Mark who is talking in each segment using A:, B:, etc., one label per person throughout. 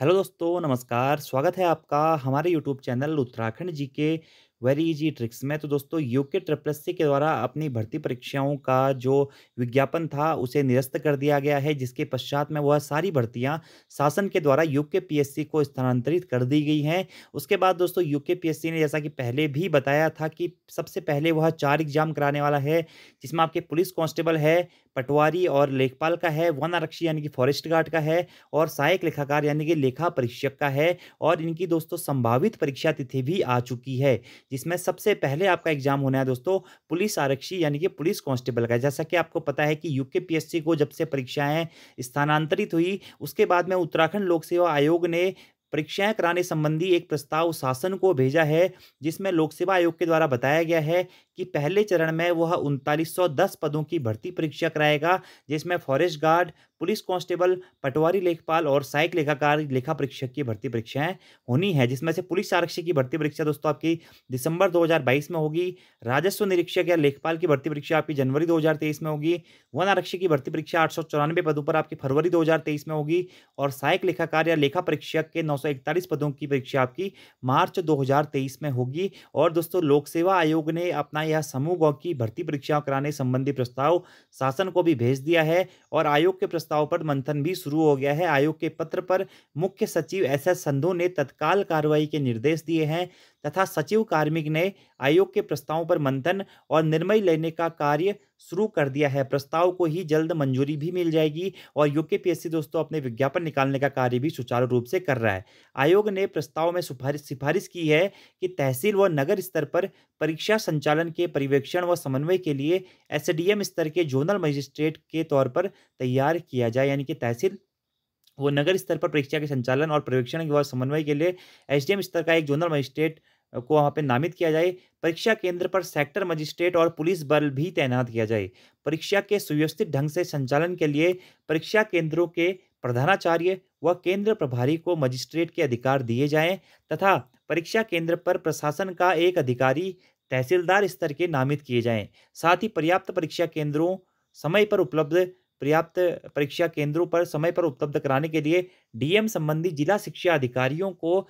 A: hello दोस्तों नमस्कार स्वागत है आपका हमारे यूट्यूब चैनल उत्तराखंड जी के वेरी इजी ट्रिक्स मैं तो दोस्तों यूके सी के द्वारा अपनी भर्ती परीक्षाओं का जो विज्ञापन था उसे निरस्त कर दिया गया है जिसके पश्चात में वह सारी भर्तियां शासन के द्वारा यूके पीएससी को स्थानांतरित कर दी गई हैं उसके बाद दोस्तों यूके पीएससी ने जैसा कि पहले भी बताया था कि सबसे पहले वह चार एग्जाम कराने वाला है जिसमें आपके पुलिस कॉन्स्टेबल है पटवारी और लेखपाल का है वन आरक्षी यानी कि फॉरेस्ट गार्ड का है और सहायक लेखाकार यानी कि लेखा परीक्षक का है और इनकी दोस्तों संभावित परीक्षा तिथि भी आ चुकी है जिसमें सबसे पहले आपका एग्जाम होना है दोस्तों पुलिस आरक्षी यानी कि पुलिस कांस्टेबल का जैसा कि आपको पता है कि यूके पीएससी को जब से परीक्षाएं स्थानांतरित हुई उसके बाद में उत्तराखंड लोक सेवा आयोग ने परीक्षाएं कराने संबंधी एक प्रस्ताव शासन को भेजा है जिसमें लोक सेवा आयोग के द्वारा बताया गया है कि पहले चरण में वह उनतालीस पदों की भर्ती परीक्षा कराएगा जिसमें फॉरेस्ट गार्ड पुलिस कांस्टेबल पटवारी लेखपाल और सहायक लेखाकार लेखा परीक्षक की भर्ती परीक्षाएं होनी है जिसमें से पुलिस आरक्षक की भर्ती परीक्षा दोस्तों आपकी दिसंबर 2022 में होगी राजस्व निरीक्षक या लेखपाल की भर्ती परीक्षा आपकी जनवरी 2023 में होगी वन आरक्षक की भर्ती परीक्षा आठ पदों पर आपकी फरवरी दो में होगी और सहायक लेखाकार या लेखा परीक्षक के नौ पदों की परीक्षा आपकी मार्च दो में होगी और दोस्तों लोक सेवा आयोग ने अपना या समूह गौ की भर्ती परीक्षा कराने संबंधी प्रस्ताव शासन को भी भेज दिया है और आयोग के प्रस्ताव पर मंथन भी शुरू हो गया है आयोग के पत्र पर मुख्य सचिव एस एस संधू ने तत्काल कार्रवाई के निर्देश दिए हैं तथा सचिव कार्मिक ने आयोग के प्रस्तावों पर मंथन और निर्णय लेने का कार्य शुरू कर दिया है प्रस्ताव को ही जल्द मंजूरी भी मिल जाएगी और यूके पी दोस्तों अपने विज्ञापन निकालने का कार्य भी सुचारू रूप से कर रहा है आयोग ने प्रस्ताव में सिफारिश सिफारिश की है कि तहसील व नगर स्तर पर परीक्षा संचालन के परिवेक्षण व समन्वय के लिए एस स्तर के जोनल मजिस्ट्रेट के तौर पर तैयार किया जाए यानी कि तहसील वो नगर स्तर पर परीक्षा के संचालन और पर्यवेक्षण व समन्वय के लिए एसडीएम स्तर का एक जोनल मजिस्ट्रेट को वहाँ पे नामित किया जाए परीक्षा केंद्र पर सेक्टर मजिस्ट्रेट और पुलिस बल भी तैनात किया जाए परीक्षा के सुव्यवस्थित ढंग से संचालन के लिए परीक्षा केंद्रों के प्रधानाचार्य व केंद्र प्रभारी को मजिस्ट्रेट के अधिकार दिए जाएं तथा परीक्षा केंद्र पर प्रशासन का एक अधिकारी तहसीलदार स्तर के नामित किए जाएं साथ ही पर्याप्त परीक्षा केंद्रों समय पर उपलब्ध पर्याप्त परीक्षा केंद्रों पर समय पर उपलब्ध कराने के लिए डीएम संबंधी जिला शिक्षा अधिकारियों को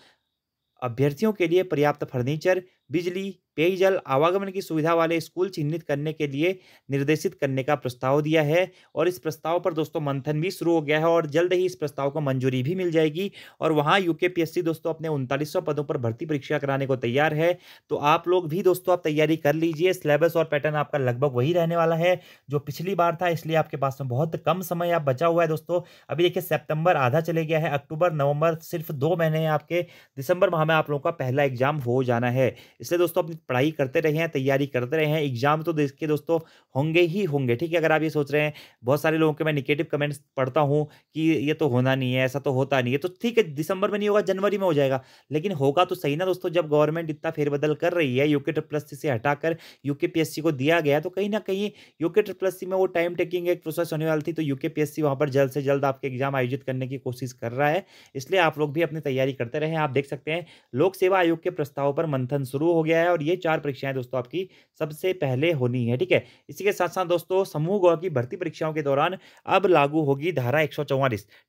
A: अभ्यर्थियों के लिए पर्याप्त फर्नीचर बिजली पेयजल आवागमन की सुविधा वाले स्कूल चिन्हित करने के लिए निर्देशित करने का प्रस्ताव दिया है और इस प्रस्ताव पर दोस्तों मंथन भी शुरू हो गया है और जल्द ही इस प्रस्ताव को मंजूरी भी मिल जाएगी और वहाँ यूकेपीएससी दोस्तों अपने उनतालीस पदों पर भर्ती परीक्षा कराने को तैयार है तो आप लोग भी दोस्तों आप तैयारी कर लीजिए सिलेबस और पैटर्न आपका लगभग वही रहने वाला है जो पिछली बार था इसलिए आपके पास में बहुत कम समय आप बचा हुआ है दोस्तों अभी देखिए सेप्टेम्बर आधा चले गया है अक्टूबर नवंबर सिर्फ दो महीने आपके दिसंबर माह में आप लोगों का पहला एग्जाम हो जाना है इसलिए दोस्तों अपनी पढ़ाई करते रहे हैं तैयारी करते रहे हैं एग्जाम तो देख के दोस्तों होंगे ही होंगे ठीक है अगर आप ये सोच रहे हैं बहुत सारे लोगों के मैं निगेटिव कमेंट्स पढ़ता हूँ कि ये तो होना नहीं है ऐसा तो होता नहीं है तो ठीक है दिसंबर में नहीं होगा जनवरी में हो जाएगा लेकिन होगा तो सही ना दोस्तों जब गवर्नमेंट इतना फेरबदल कर रही है यूके ट्रिपल सी से हटाकर यूके पी को दिया गया तो कहीं ना कहीं यूके ट्रिपल सी में वो टाइम टेकिंग एक प्रोसेस होने वाली थी तो यूके सी वहाँ पर जल्द से जल्द आपके एग्जाम आयोजित करने की कोशिश कर रहा है इसलिए आप लोग भी अपनी तैयारी करते रहें आप देख सकते हैं लोक सेवा आयोग के प्रस्ताव पर मंथन शुरू शुरू हो गया है और ये चार परीक्षाएं दोस्तों आपकी सबसे पहले होनी है ठीक है इसी के साथ साथ दोस्तों समूह गौ की भर्ती परीक्षाओं के दौरान अब लागू होगी धारा एक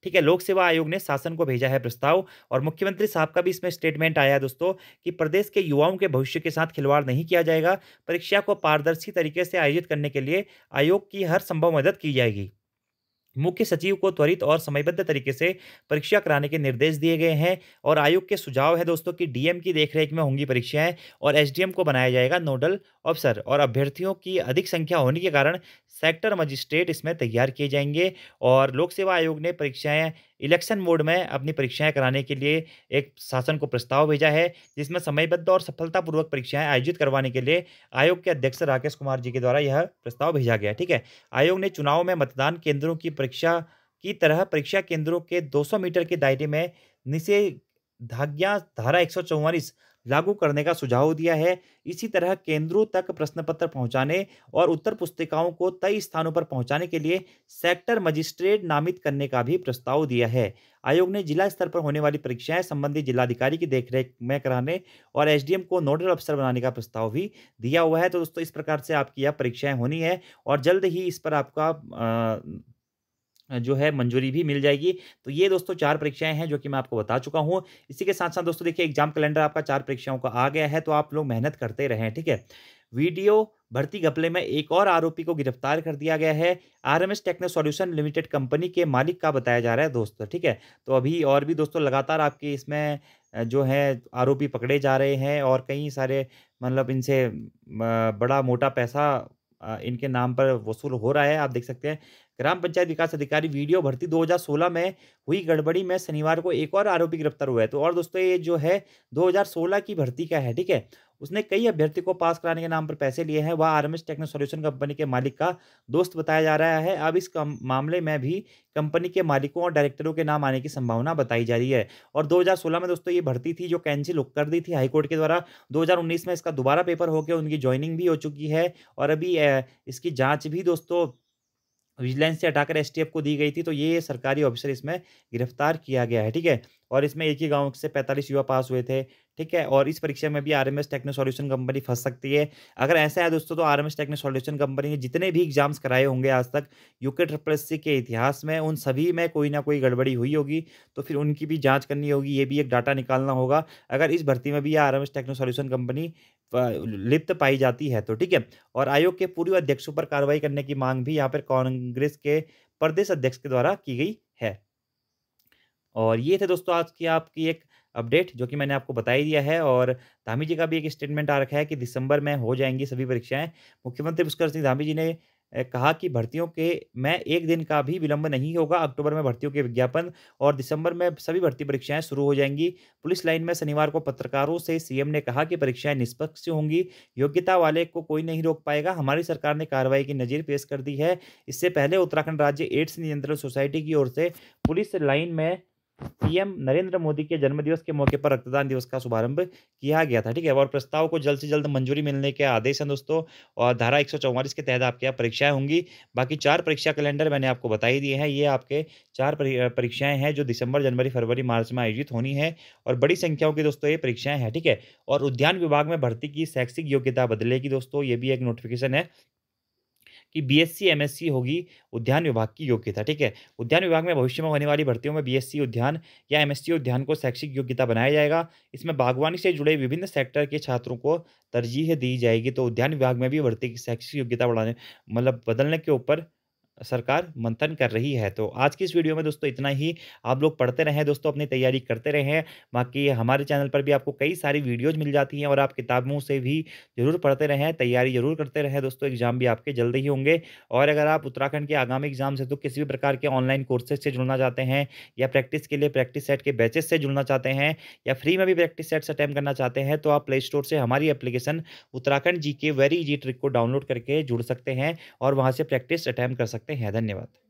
A: ठीक है लोक सेवा आयोग ने शासन को भेजा है प्रस्ताव और मुख्यमंत्री साहब का भी इसमें स्टेटमेंट आया दोस्तों कि प्रदेश के युवाओं के भविष्य के साथ खिलवाड़ नहीं किया जाएगा परीक्षा को पारदर्शी तरीके से आयोजित करने के लिए आयोग की हर संभव मदद की जाएगी मुख्य सचिव को त्वरित और समयबद्ध तरीके से परीक्षा कराने के निर्देश दिए गए हैं और आयोग के सुझाव है दोस्तों कि डीएम की देखरेख में होंगी परीक्षाएं और एसडीएम को बनाया जाएगा नोडल अफसर और अभ्यर्थियों की अधिक संख्या होने के कारण सेक्टर मजिस्ट्रेट इसमें तैयार किए जाएंगे और लोक सेवा आयोग ने परीक्षाएँ इलेक्शन मोड में अपनी परीक्षाएं कराने के लिए एक शासन को प्रस्ताव भेजा है जिसमें समयबद्ध और सफलतापूर्वक परीक्षाएं आयोजित करवाने के लिए आयोग के अध्यक्ष राकेश कुमार जी के द्वारा यह प्रस्ताव भेजा गया ठीक है आयोग ने चुनाव में मतदान केंद्रों की परीक्षा की तरह परीक्षा केंद्रों के दो मीटर के दायरे में निषेधाज्ञा धारा एक लागू करने का सुझाव दिया है इसी तरह केंद्रों तक प्रश्न पत्र पहुंचाने और उत्तर पुस्तिकाओं को तय स्थानों पर पहुंचाने के लिए सेक्टर मजिस्ट्रेट नामित करने का भी प्रस्ताव दिया है आयोग ने जिला स्तर पर होने वाली परीक्षाएं संबंधित जिलाधिकारी की देखरेख में कराने और एसडीएम को नोडल अफसर बनाने का प्रस्ताव भी दिया हुआ है तो दोस्तों इस प्रकार से आपकी यह परीक्षाएं होनी है और जल्द ही इस पर आपका आ, जो है मंजूरी भी मिल जाएगी तो ये दोस्तों चार परीक्षाएं हैं जो कि मैं आपको बता चुका हूँ इसी के साथ साथ दोस्तों देखिए एग्जाम कैलेंडर आपका चार परीक्षाओं का आ गया है तो आप लोग मेहनत करते रहें ठीक है वीडियो भर्ती घपले में एक और आरोपी को गिरफ्तार कर दिया गया है RMS techno solution limited company के मालिक का बताया जा रहा है दोस्तों ठीक है तो अभी और भी दोस्तों लगातार आपके इसमें जो है आरोपी पकड़े जा रहे हैं और कई सारे मतलब इनसे बड़ा मोटा पैसा इनके नाम पर वसूल हो रहा है आप देख सकते हैं ग्राम पंचायत विकास अधिकारी वीडियो भर्ती 2016 में हुई गड़बड़ी में शनिवार को एक और आरोपी गिरफ्तार हुआ है तो और दोस्तों ये जो है 2016 की भर्ती का है ठीक है उसने कई अभ्यर्थी को पास कराने के नाम पर पैसे लिए हैं वह आरएमएस टेक्नो सॉल्यूशन कंपनी के मालिक का दोस्त बताया जा रहा है अब इस मामले में भी कंपनी के मालिकों और डायरेक्टरों के नाम आने की संभावना बताई जा रही है और 2016 में दोस्तों ये भर्ती थी जो कैंसिल कर दी थी हाईकोर्ट के द्वारा दो में इसका दोबारा पेपर होकर उनकी ज्वाइनिंग भी हो चुकी है और अभी इसकी जाँच भी दोस्तों विजिलेंस से हटाकर एस को दी गई थी तो ये सरकारी ऑफिसर इसमें गिरफ्तार किया गया है ठीक है और इसमें एक ही गांव से 45 युवा पास हुए थे ठीक है और इस परीक्षा में भी R M S techno solution company फंस सकती है अगर ऐसा है दोस्तों तो R M S techno solution company ने जितने भी एग्जाम्स कराए होंगे आज तक यूके ट्रिपल एस सी के इतिहास में उन सभी में कोई ना कोई गड़बड़ी हुई होगी तो फिर उनकी भी जाँच करनी होगी ये भी एक डाटा निकालना होगा अगर इस भर्ती में भी R M S techno solution company लिप्त पाई जाती है तो ठीक है और आयोग के पूर्व अध्यक्षों पर कार्रवाई करने की मांग भी यहाँ पर कांग्रेस के प्रदेश अध्यक्ष के द्वारा की गई है और ये थे दोस्तों आज की आपकी एक अपडेट जो कि मैंने आपको बता ही दिया है और धामी जी का भी एक स्टेटमेंट आ रखा है कि दिसंबर में हो जाएंगी सभी परीक्षाएं मुख्यमंत्री पुष्कर सिंह धामी जी ने कहा कि भर्तियों के में एक दिन का भी विलंब नहीं होगा अक्टूबर में भर्तियों के विज्ञापन और दिसंबर में सभी भर्ती परीक्षाएं शुरू हो जाएंगी पुलिस लाइन में शनिवार को पत्रकारों से सीएम ने कहा कि परीक्षाएं निष्पक्ष होंगी योग्यता वाले को कोई नहीं रोक पाएगा हमारी सरकार ने कार्रवाई की नज़र पेश कर दी है इससे पहले उत्तराखंड राज्य एड्स नियंत्रण सोसाइटी की ओर से पुलिस लाइन में पीएम नरेंद्र मोदी के जन्मदिवस के मौके पर रक्तदान दिवस का शुभारंभ किया गया था ठीक है और प्रस्ताव को जल्द से जल्द मंजूरी मिलने के आदेश हैं दोस्तों और धारा एक के तहत आपके यहाँ परीक्षाएं होंगी बाकी चार परीक्षा कैलेंडर मैंने आपको बताई दिए हैं ये आपके चार परीक्षाएं हैं जो दिसंबर जनवरी फरवरी मार्च में आयोजित होनी है और बड़ी संख्याओं की दोस्तों ये परीक्षाएं हैं ठीक है और उद्यान विभाग में भर्ती की शैक्षिक योग्यता बदलेगी दोस्तों ये भी एक नोटिफिकेशन है कि बीएससी एमएससी होगी उद्यान विभाग की योग्यता ठीक है उद्यान विभाग में भविष्य में होने वाली भर्तियों में बीएससी उद्यान या एमएससी उद्यान को शैक्षिक योग्यता बनाया जाएगा इसमें बागवानी से जुड़े विभिन्न सेक्टर के छात्रों को तरजीह दी जाएगी तो उद्यान विभाग में भी भर्ती की शैक्षिक योग्यता बढ़ाने मतलब बदलने के ऊपर सरकार मंथन कर रही है तो आज की इस वीडियो में दोस्तों इतना ही आप लोग पढ़ते रहें दोस्तों अपनी तैयारी करते रहें बाकी हमारे चैनल पर भी आपको कई सारी वीडियोज मिल जाती हैं और आप किताबों से भी जरूर पढ़ते रहें तैयारी जरूर करते रहें दोस्तों एग्जाम भी आपके जल्द ही होंगे और अगर आप उत्तराखंड के आगामी एग्जाम से तो किसी भी प्रकार के ऑनलाइन कोर्सेज से जुड़ना चाहते हैं या प्रैक्टिस के लिए प्रैक्टिस सेट के बैचेस से जुड़ना चाहते हैं या फ्री में भी प्रैक्टिस सेट्स अटैम्प करना चाहते हैं तो आप प्ले स्टोर से हमारी एप्लीकेशन उत्तराखंड जी के वेरी इजी ट्रिक को डाउनलोड करके जुड़ सकते हैं और वहाँ से प्रैक्टिस अटैम्प कर सकते हैं सकते हैं धन्यवाद